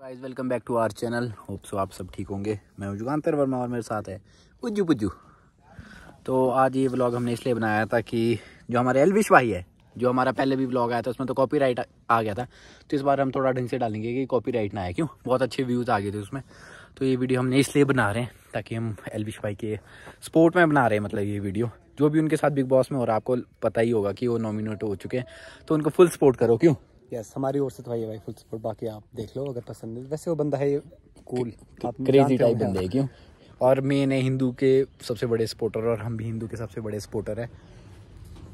Guys welcome back to our channel hope so आप सब ठीक होंगे मैं जुगान्तर वर्मा और मेरे साथ है पुजू पुजू तो आज ये ब्लॉग हमने इसलिए बनाया था कि जो हमारे एलविश भाई है जो हमारा पहले भी ब्लॉग आया था उसमें तो कॉपीराइट आ गया था तो इस बार हम थोड़ा ढंग से डालेंगे कि कॉपीराइट ना आए क्यों बहुत अच्छे व्यूज़ आ गए थे उसमें तो ये वीडियो हमने इसलिए बना रहे हैं ताकि हम एलविश भाई के स्पोर्ट में बना रहे हैं मतलब ये वीडियो जो भी उनके साथ बिग बॉस में और आपको पता ही होगा कि वो नॉमिनेट हो चुके हैं तो उनको फुल सपोर्ट करो क्यों यस हमारी ओर से तो भाई भाई फुल सपोर्ट बाकी आप देख लो अगर पसंद है वैसे वो बंदा है कूल क्रेजी टाइप बंदे क्यों और मेन है हिंदू के सबसे बड़े सपोर्टर और हम भी हिंदू के सबसे बड़े सपोर्टर हैं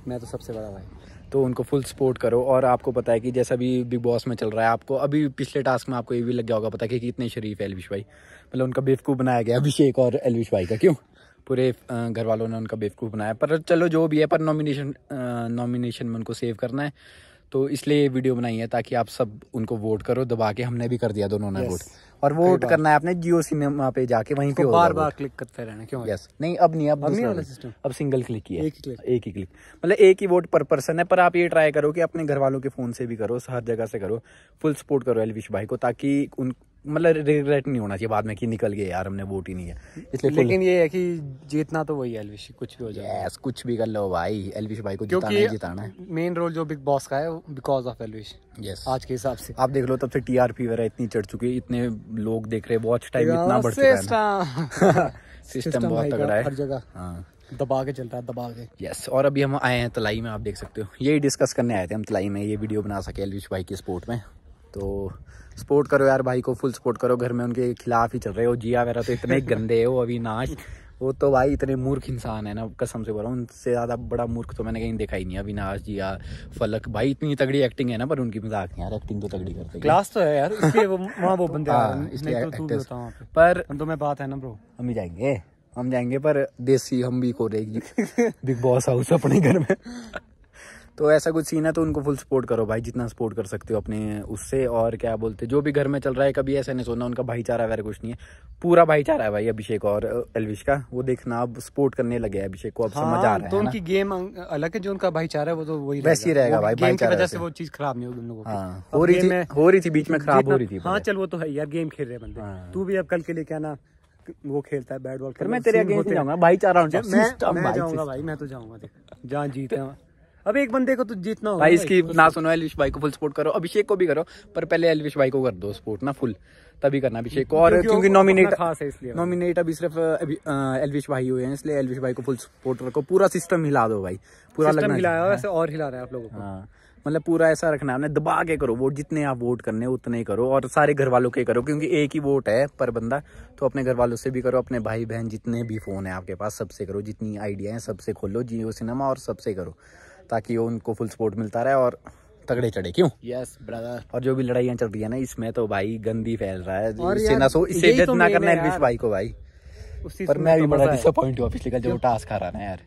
मैं तो सबसे बड़ा भाई तो उनको फुल सपोर्ट करो और आपको पता है कि जैसा अभी बिग बॉस में चल रहा है आपको अभी पिछले टास्क में आपको ये भी लग गया होगा पता है कि कितने शरीफ है एलविश भाई मतलब उनका बेवकूफ़ बनाया गया अभिषेक और एलविश भाई का क्यों पूरे घर वालों ने उनका बेवकूफ़ बनाया पर चलो जो भी है पर नॉमिनेशन नॉमिनेशन में उनको सेव करना है तो इसलिए वीडियो बनाई है ताकि आप सब उनको वोट करो दबा के हमने भी कर दिया दोनों ने वोट और वोट करना है आपने जियो सिनेमा पे जाके वहीं पे बार बार क्लिक करते रहना क्यों यस नहीं अब नहीं अब, अब नहीं अब सिंगल क्लिक ही है एक ही क्लिक एक ही क्लिक मतलब एक ही वोट पर पर्सन है पर आप ये ट्राई करो कि अपने घर वालों के फ़ोन से भी करो हर जगह से करो फुल सपोर्ट करो एलविश भाई को ताकि उन मतलब रिग्रेट नहीं होना चाहिए बाद में कि निकल गए यार हमने वोट ही नहीं है इसलिए लेकिन ये है कि जीतना तो वही है एलविश कुछ भी हो जाए yes, कुछ भी कर लो भाई एलविश भाई को जिताना ही जिताना है मेन रोल जो बिग बॉस का है बिकॉज ऑफ एलविश यस आज के हिसाब से आप देख लो तब से टीआरपी वगैरह इतनी चढ़ चुकी है इतने लोग देख रहे वॉच टाइम इतना बढ़ चुका है सिस्टम बहुत तगड़ा है हर जगह हाँ। दबा के चल रहा है दबा के यस और अभी हम आए हैं तलाई में आप देख सकते हो यही डिस्कस करने आए थे हम तलाई में ये वीडियो बना सके एलविश भाई की स्पोर्ट में तो सपोर्ट करो यार भाई को फुल सपोर्ट करो घर में उनके खिलाफ ही चल रहे हो जिया वगैरह तो इतने गंदे हो अविनाश वो तो भाई इतने मूर्ख इंसान है ना कसम से बोला उनसे ज़्यादा बड़ा मूर्ख तो मैंने कहीं देखा ही नहीं अविनाश जी या फलक भाई इतनी तगड़ी एक्टिंग है ना पर उनकी मजाक नहीं यार एक्टिंग तो तगड़ी करते क्लास तो है यार इसलिए वो वहाँ वो बंदे हाँ, तो पर तो मैं बात है ना ब्रो हम ही जाएंगे हम जाएंगे पर देसी हम भी को रहेगी बिग बॉस हाउस अपने घर में तो ऐसा कुछ सीन है तो उनको फुल सपोर्ट करो भाई जितना सपोर्ट कर सकते हो अपने उससे और क्या बोलते जो भी घर में चल रहा है कभी ऐसा नहीं सोना उनका भाईचारा वगैरह कुछ नहीं है पूरा भाईचारा है भाई अभिषेक और एलविश का वो देखना अब सपोर्ट करने लगे अभिषेक को अब हाँ, समझ आ हाँ, रहा है तो उनकी गेम अलग है जो उनका भाईचारा है वो तो वही वैसे ही रहेगा भाई भाईचारा से वो चीज खराब नहीं होगी उन लोगों हाँ, हो रही थी हो रही थी बीच में खराब हो रही थी हाँ चल वो तो है यार गेम खेल रहे बंदे हाँ। तू भी अब कल के लिए क्या ना वो खेलता है बैट बॉल मैं तेरे अगेंस्ट जाऊंगा भाईचारा मैं जाऊंगा भाई मैं तो जाऊंगा जहाँ जीते हैं अभी एक बंदे को तो जीतना होगा भाई इसकी ना सुनो एलविश भाई को फुल सपोर्ट करो अभिषेक को भी करो पर पहले एलविश भाई को कर दो सपोर्ट ना फुल तभी करना अभिषेक को और क्योंकि नॉमिनेट खास है इसलिए नॉमिनेट अभी सिर्फ एलविश भाई हुए हैं इसलिए एलविश भाई को फुल सपोर्ट रखो पूरा सिस्टम हिला दो भाई पूरा सिस्टम हिलाया हाँ। वैसे और हिला रहे है आप लोगों को हाँ। मतलब पूरा ऐसा रखना है दबा के करो वोट जितने आप वोट करने उतने ही करो और सारे घर वालों के करो क्योंकि एक ही वोट है पर बंदा तो अपने घर वालों से भी करो अपने भाई बहन जितने भी फ़ोन है आपके पास सबसे करो जितनी आइडिया है सबसे खोलो जियो सिनेमा और सबसे करो ताकि वो उनको फुल सपोर्ट मिलता रहे और तगड़े चढ़े क्यों यस yes, ब्रदर और जो भी लड़ाइयाँ चल रही है ना इसमें तो भाई गंदी फैल रहा है इससे ना सो इससे इज्जत तो ना करना है भाई को भाई पर मैं भी तो बड़ा डिसअपॉइंट हुआ पिछले का जो टास्क आ रहा है यार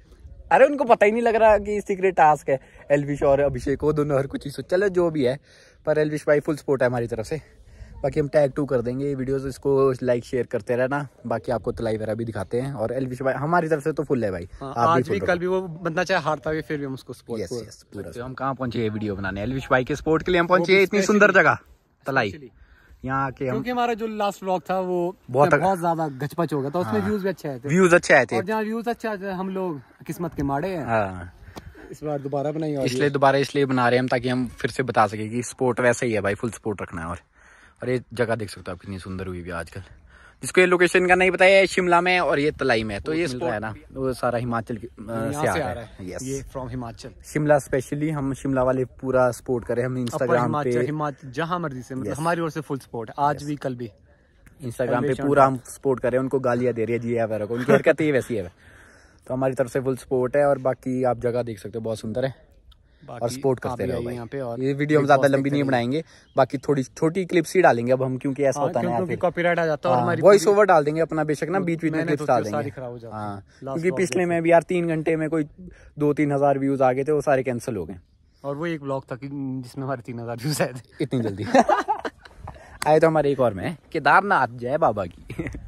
अरे उनको पता ही नहीं लग रहा कि सीक्रेट टास्क है एलविश और अभिषेक को दोनों हर कुछ चलो जो भी है पर एलविश भाई फुल सपोर्ट है हमारी तरफ से बाकी हम टैग टू कर देंगे वीडियोस इसको लाइक शेयर करते रहना बाकी आपको तलाई तो वगैरह भी दिखाते हैं और एलविश भाई हमारी तरफ से तो फुल है भाई हाँ, आप आज भी, भी कल भी वो बंदा चाहे हारता भी फिर भी हम उसको सपोर्ट यस, यस, पूरा तो हम कहाँ पहुंचे वीडियो बनाने एलविश भाई के सपोर्ट के लिए हम पहुंचे इतनी सुंदर जगह तलाई यहाँ के हम क्योंकि हमारा जो लास्ट व्लॉग था वो बहुत बहुत ज्यादा गचपच हो गया था उसमें व्यूज हाँ। भी अच्छे आए थे व्यूज अच्छे आए थे जहाँ व्यूज अच्छे आए थे हम लोग किस्मत के मारे हैं हाँ। इस बार दोबारा बनाई इसलिए दोबारा इसलिए बना रहे हैं हम ताकि हम फिर से बता सके कि सपोर्ट वैसे ही है भाई फुल सपोर्ट रखना है और और ये जगह देख सकते हो आप कितनी सुंदर हुई है आजकल जिसको ये लोकेशन का नहीं बताया शिमला में और ये तलाई में तो ये स्पॉट है ना वो सारा हिमाचल से आ रहा है यस ये फ्रॉम हिमाचल शिमला स्पेशली हम शिमला वाले पूरा सपोर्ट करे हम इंस्टाग्राम पे हिमाचल जहाँ मर्जी से मतलब हमारी ओर से फुल सपोर्ट आज भी कल भी इंस्टाग्राम पे पूरा हम सपोर्ट करे उनको गालियाँ दे रही है जी वगैरह को उनकी हरकत ही वैसी है तो हमारी तरफ से फुल सपोर्ट है और बाकी आप जगह देख सकते हो बहुत सुंदर है और सपोर्ट करते रहो भाई यहाँ पे और ये वीडियो हम ज्यादा लंबी नहीं बनाएंगे बाकी थोड़ी छोटी क्लिप्स ही डालेंगे अब हम क्योंकि ऐसा हाँ, होता है कॉपीराइट आ जाता है वॉइस ओवर डाल देंगे अपना बेशक ना बीच बीच में क्लिप्स तो डाल देंगे हाँ, क्योंकि पिछले में भी यार तीन घंटे में कोई दो तीन हजार व्यूज आ गए थे वो सारे कैंसिल हो गए और वो एक ब्लॉग था हम्म, जिसमें हमारे तीन हजार व्यूज आए थे इतनी जल्दी आए तो हमारे एक और में केदारनाथ जय बाबा की